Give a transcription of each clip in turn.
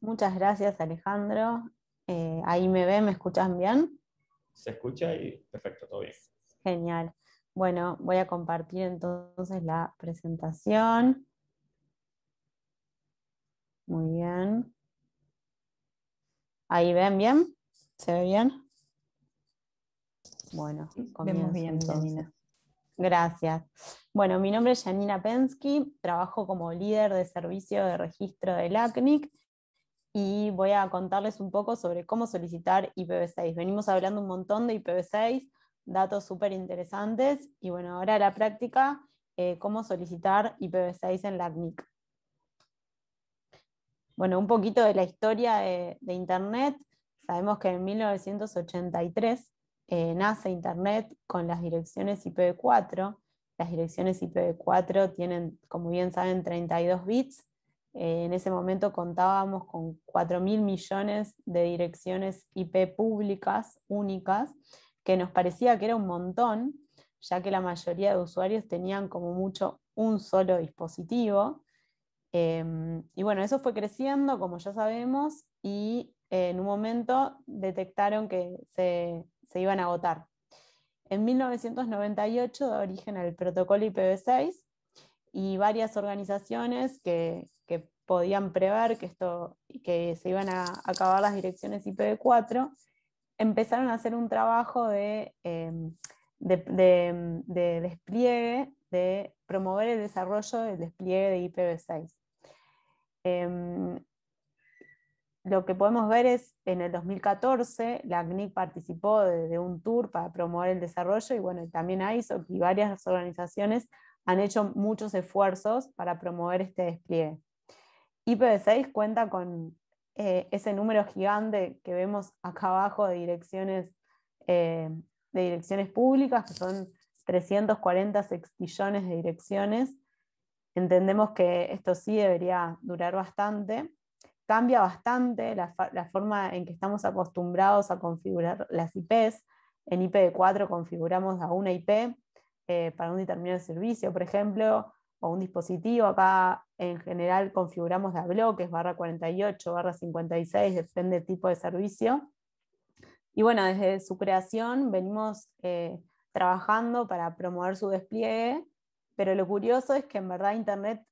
Muchas gracias, Alejandro. Eh, ahí me ven, ¿me escuchan bien? Se escucha y perfecto, todo bien. Genial. Bueno, voy a compartir entonces la presentación. Muy bien. Ahí ven bien, se ve bien. Bueno, comienzo bien, Janina. Gracias. Bueno, mi nombre es Janina Pensky, trabajo como líder de servicio de registro del ACNIC y voy a contarles un poco sobre cómo solicitar IPv6. Venimos hablando un montón de IPv6, datos súper interesantes, y bueno, ahora la práctica, eh, cómo solicitar IPv6 en la Bueno, un poquito de la historia de, Internet. Sabemos que en 1983 eh, nace Internet con las direcciones IPv4. Las direcciones IPv4 tienen, como bien saben, 32 bits, eh, en ese momento contábamos con 4 mil millones de direcciones IP públicas únicas, que nos parecía que era un montón, ya que la mayoría de usuarios tenían como mucho un solo dispositivo. Em, y bueno, eso fue creciendo, como ya sabemos, y eh, en un momento detectaron que se, se iban a agotar. En 1998 da origen al protocolo IPv6 y varias organizaciones que, podían prever que, esto, que se iban a acabar las direcciones IPv4, empezaron a hacer un trabajo em, de, despliegue, de promover el desarrollo del despliegue de IPv6. Em, lo que podemos ver es en el 2014 la CNIC participó de, un tour para promover el desarrollo y bueno, también AISO y varias organizaciones han hecho muchos esfuerzos para promover este despliegue. IPv6 e cuenta con eh, ese número gigante que vemos acá abajo de direcciones, eh, de direcciones públicas, que son 340 sextillones de direcciones. Entendemos que esto sí debería durar bastante. Cambia bastante la, forma en que estamos acostumbrados a configurar las IPs. En IPv4 e configuramos a una IP eh, para un determinado servicio, por ejemplo, o un dispositivo. Acá en general configuramos de bloques, barra 48, barra 56, depende del tipo de servicio. Y bueno, desde su creación venimos eh, trabajando para promover su despliegue, pero lo curioso es que en verdad Internet,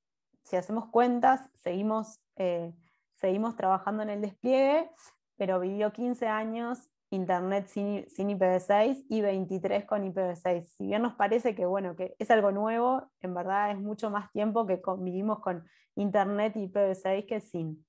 si hacemos cuentas, seguimos, eh, seguimos trabajando en el despliegue, pero vivió 15 años Internet sin, IPv6 y 23 con IPv6. Si bien nos parece que, bueno, que es algo nuevo, en verdad es mucho más tiempo que convivimos con Internet y IPv6 que sin.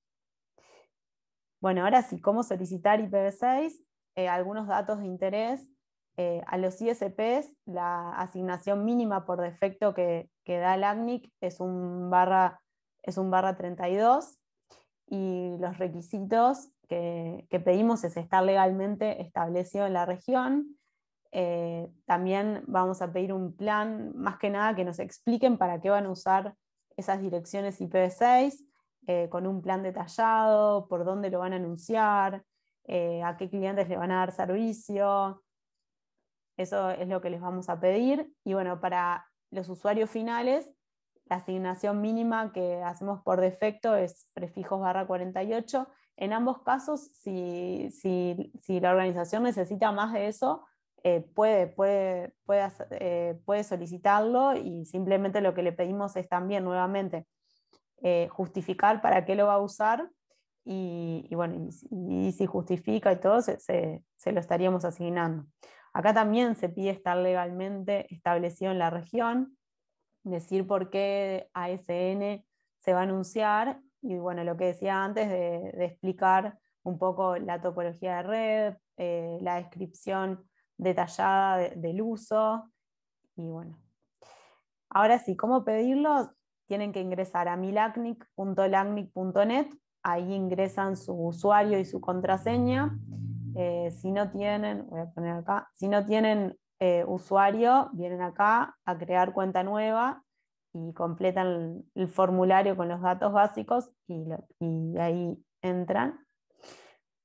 Bueno, ahora sí, ¿cómo solicitar IPv6? Eh, algunos datos de interés. Eh, a los ISPs, la asignación mínima por defecto que, da el ACNIC es un barra, es un barra 32 y los requisitos que, pedimos es estar legalmente establecido en la región. Eh, también vamos a pedir un plan, más que nada, que nos expliquen para qué van a usar esas direcciones IPv6, eh, con un plan detallado, por dónde lo van a anunciar, eh, a qué clientes le van a dar servicio. Eso es lo que les vamos a pedir. Y bueno, para los usuarios finales, la asignación mínima que hacemos por defecto es prefijos barra 48 en ambos casos, si, la organización necesita más de eso, eh, puede, puede, puede, eh, puede, solicitarlo y simplemente lo que le pedimos es también nuevamente eh, justificar para qué lo va a usar y, bueno, y, si justifica y todo, se, lo estaríamos asignando. Acá también se pide estar legalmente establecido en la región, decir por qué ASN se va a anunciar y bueno, lo que decía antes de, explicar un poco la topología de red, eh, la descripción detallada del uso. Y bueno, ahora sí, ¿cómo pedirlo? Tienen que ingresar a milacnic.lacnic.net, ahí ingresan su usuario y su contraseña. Eh, si no tienen, acá, si no tienen eh, usuario, vienen acá a crear cuenta nueva y completan el, formulario con los datos básicos y, ahí entran.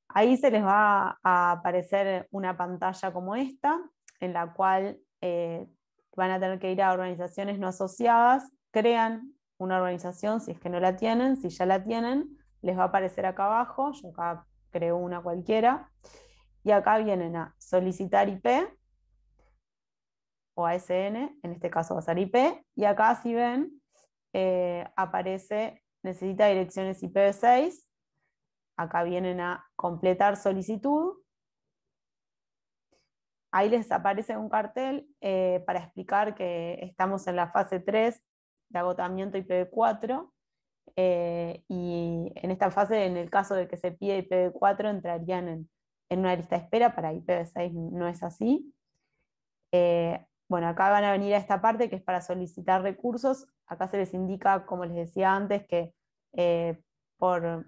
Ahí se les va a aparecer una pantalla como esta, en la cual eh, van a tener que ir a organizaciones no asociadas, crean una organización si es que no la tienen, si ya la tienen, les va a aparecer acá abajo, yo acá creo una cualquiera, y acá vienen a solicitar IP, o ASN, en este caso va a ser IP, y acá si ven, eh, aparece, necesita direcciones IPv6, acá vienen a completar solicitud, ahí les aparece un cartel eh, para explicar que estamos en la fase 3 de agotamiento IPv4, eh, y en esta fase, en el caso de que se pida IPv4, entrarían en, una lista de espera, para IPv6 no es así. Bueno, acá van a venir a esta parte que es para solicitar recursos. Acá se les indica, como les decía antes, que eh, por,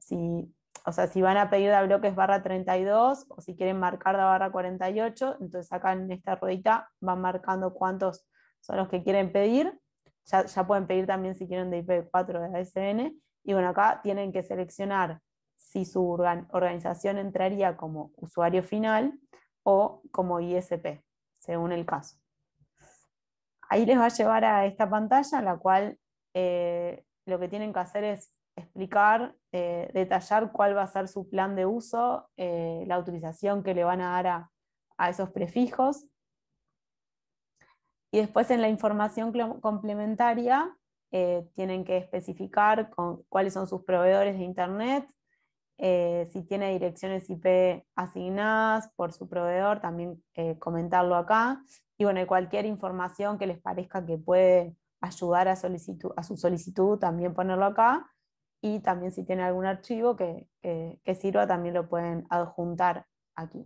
si, o sea, si van a pedir de bloques barra 32 o si quieren marcar de barra 48, entonces acá en esta ruedita van marcando cuántos son los que quieren pedir. Ya, pueden pedir también si quieren de IP4 de ASN. Y bueno, acá tienen que seleccionar si su organización entraría como usuario final o como ISP según el caso. Ahí les va a llevar a esta pantalla, la cual eh, lo que tienen que hacer es explicar, eh, detallar cuál va a ser su plan de uso, eh, la autorización que le van a dar a, esos prefijos. Y después en la información complementaria tienen que especificar con, cuáles son sus proveedores de Internet, eh, si tiene direcciones IP asignadas por su proveedor, también eh, comentarlo acá. Y bueno, cualquier información que les parezca que puede ayudar a, su solicitud, también ponerlo acá. Y también si tiene algún archivo que sirva, también lo pueden adjuntar aquí.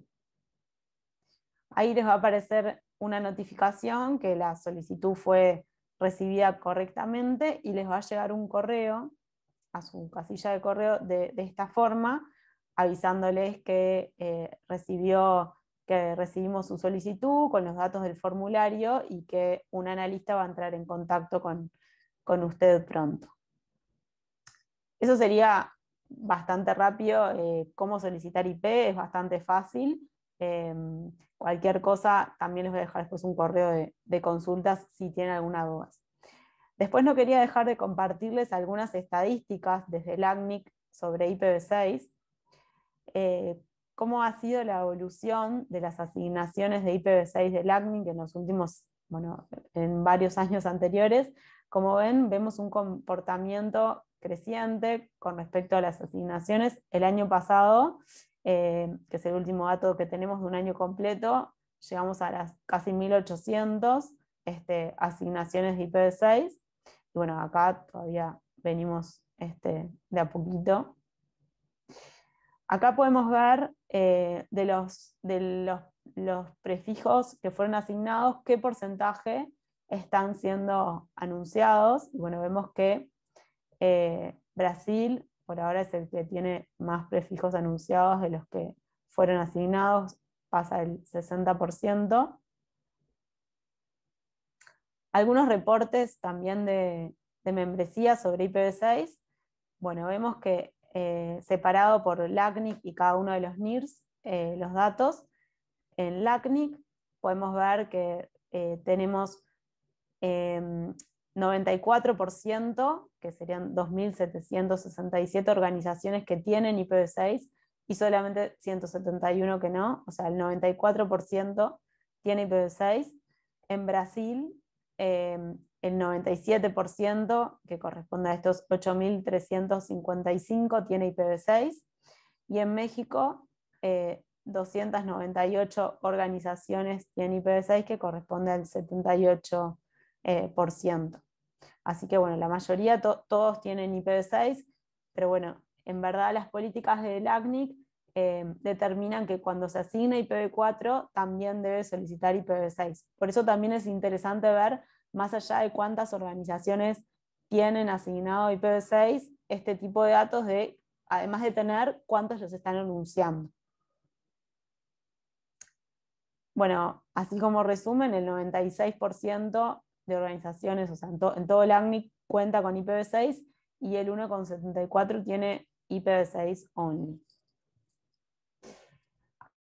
Ahí les va a aparecer una notificación que la solicitud fue recibida correctamente y les va a llegar un correo a su casilla de correo de, esta forma, avisándoles que, eh, recibió, que recibimos su solicitud con los datos del formulario y que un analista va a entrar en contacto con, usted pronto. Eso sería bastante rápido, eh, cómo solicitar IP es bastante fácil. Eh, cualquier cosa, también les voy a dejar después un correo de, de consultas si tienen alguna duda. Después no quería dejar de compartirles algunas estadísticas desde el ACNIC sobre IPv6, eh, cómo ha sido la evolución de las asignaciones de IPv6 del ACNIC en los últimos, en varios años anteriores. Como ven, vemos un comportamiento creciente con respecto a las asignaciones. El año pasado, eh, que es el último dato que tenemos de un año completo, llegamos a las casi 1800 este, asignaciones de IPv6 y bueno, acá todavía venimos este, de a poquito. Acá podemos ver eh, de, los, prefijos que fueron asignados qué porcentaje están siendo anunciados. Y bueno, vemos que eh, Brasil por ahora es el que tiene más prefijos anunciados de los que fueron asignados, pasa el 60% algunos reportes también de, membresía sobre IPv6, bueno, vemos que eh, separado por LACNIC y cada uno de los NIRS, eh, los datos, en LACNIC podemos ver que eh, tenemos 94%, em, que serían 2.767 organizaciones que tienen IPv6 y solamente 171 que no, o sea, el 94% tiene IPv6. En Brasil Em, el 97% que corresponde a estos 8.355 tiene IPv6 y en México 298 eh, organizaciones tienen IPv6 que corresponde al 78%. Eh, Así que bueno, la mayoría, todos tienen IPv6, pero bueno, en verdad las políticas del ACNIC eh, determinan que cuando se asigna IPv4 también debe solicitar IPv6. Por eso también es interesante ver, más allá de cuántas organizaciones tienen asignado IPv6, este tipo de datos de, además de tener, cuántos los están anunciando. Bueno, así como resumen, el 96% de organizaciones, o sea, en, todo el ACNIC cuenta con IPv6 y el 1,74 tiene IPv6 only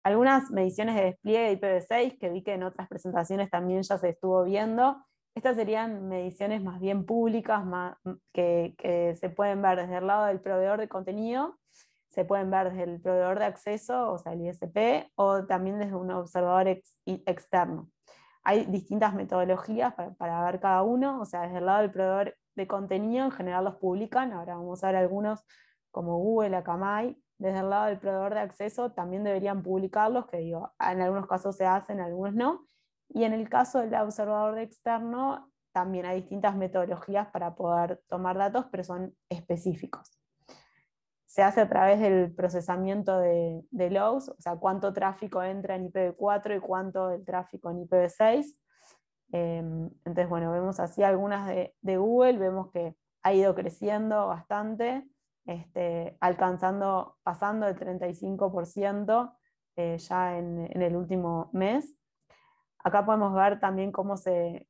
algunas mediciones de despliegue de IPv6 que vi que en otras presentaciones también ya se estuvo viendo. Estas serían mediciones más bien públicas que, se pueden ver desde el lado del proveedor de contenido, se pueden ver desde el proveedor de acceso, o sea, el ISP, o también desde un observador externo. Hay distintas metodologías para, para ver cada uno, o sea, desde el lado del proveedor de contenido en general los publican, ahora vamos a ver algunos como Google, Akamai, desde el lado del proveedor de acceso también deberían publicarlos, que digo, en algunos casos se hacen, en algunos no. Y en el caso del observador de externo, también hay distintas metodologías para poder tomar datos, pero son específicos. Se hace a través del procesamiento de, de logs, o sea, cuánto tráfico entra en IPv4 y cuánto el tráfico en IPv6. Em, entonces, bueno, vemos así algunas de, de Google, vemos que ha ido creciendo bastante este, alcanzando, pasando el 35% eh, ya en, el último mes. Acá podemos ver también cómo se,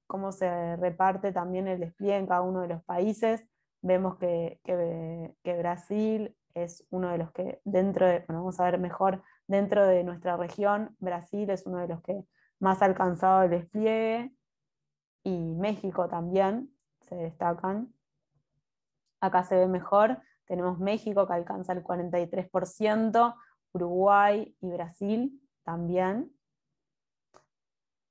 reparte también el despliegue en cada uno de los países. Vemos que, Brasil es uno de los que dentro de, vamos a ver mejor, dentro de nuestra región, Brasil es uno de los que más ha alcanzado el despliegue y México también se destacan. Acá se ve mejor tenemos México que alcanza el 43%, Uruguay y Brasil también.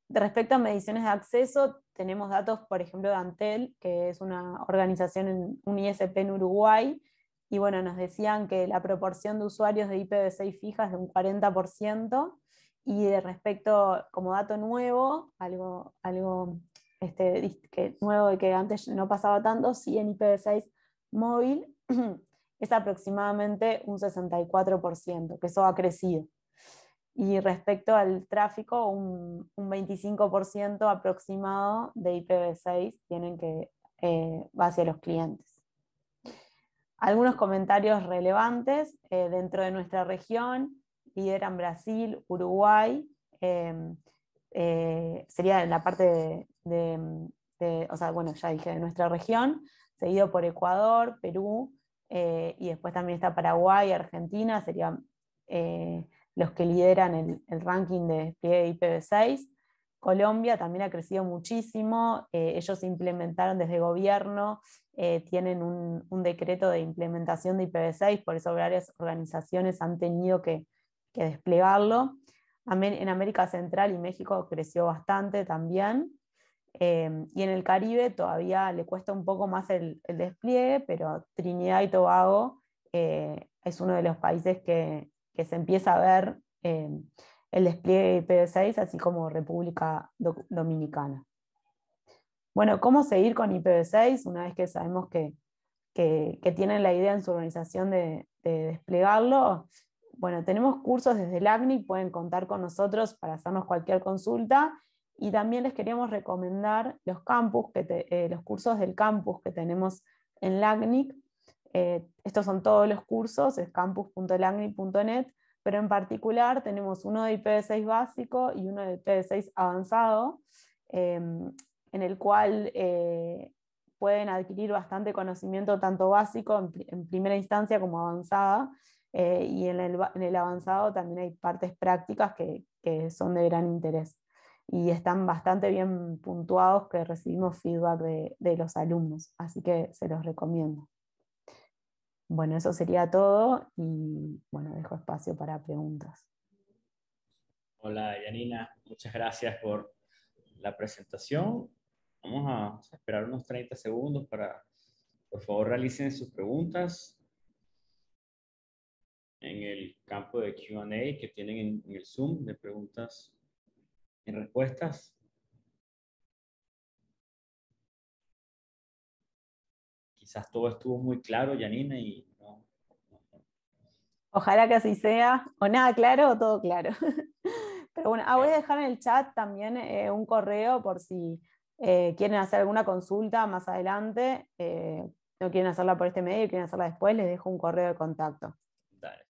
Respecto a mediciones de acceso, tenemos datos, por ejemplo, de Antel, que es una organización, en, un ISP en Uruguay, y bueno, nos decían que la proporción de usuarios de IPv6 fija es de un 40%, y de respecto, como dato nuevo, algo, algo este, que, nuevo que antes no pasaba tanto, sí en IPv6 móvil es aproximadamente un 64%, que eso ha crecido. Y respecto al tráfico, un, 25% aproximado de IPv6 tienen que eh, va hacia los clientes. Algunos comentarios relevantes eh, dentro de nuestra región lideran Brasil, Uruguay, em, eh, sería en la parte de, de, o sea, bueno, ya dije de nuestra región, seguido por Ecuador, Perú, eh, y después también está Paraguay, Argentina, serían eh, los que lideran el, ranking de despliegue de IPv6. Colombia también ha crecido muchísimo, eh, ellos implementaron desde gobierno, tienen un, decreto de implementación de IPv6, por eso varias organizaciones han tenido que desplegarlo. En América Central y México creció bastante también. Em, y en el Caribe todavía le cuesta un poco más el, despliegue, pero Trinidad y Tobago eh, es uno de los países que, se empieza a ver em, el despliegue de IPv6, así como República Dominicana. Bueno, ¿cómo seguir con IPv6 una vez que sabemos que, tienen la idea en su organización de, de desplegarlo? Bueno, tenemos cursos desde el ACNIC, pueden contar con nosotros para hacernos cualquier consulta y también les queríamos recomendar los campus, que eh, los cursos del campus que tenemos en LACNIC. Eh, estos son todos los cursos, es campus.lacnic.net, pero en particular tenemos uno de IPv6 básico y uno de IPv6 avanzado, em, en el cual eh, pueden adquirir bastante conocimiento, tanto básico en, primera instancia como avanzada. y en el, avanzado también hay partes prácticas que son de gran interés y están bastante bien puntuados que recibimos feedback de, los alumnos, así que se los recomiendo. Bueno, eso sería todo y bueno, dejo espacio para preguntas. Hola Yanina, muchas gracias por la presentación. Vamos a esperar unos 30 segundos para, por favor, realicen sus preguntas en el campo de QA que tienen en el Zoom de preguntas respuestas. Quizás todo estuvo muy claro, Janine, y Ojalá que así sea, o nada claro o todo claro. Pero bueno, ah, voy a dejar en el chat también eh, un correo por si eh, quieren hacer alguna consulta más adelante, eh, no quieren hacerla por este medio, quieren hacerla después, les dejo un correo de contacto. Dale,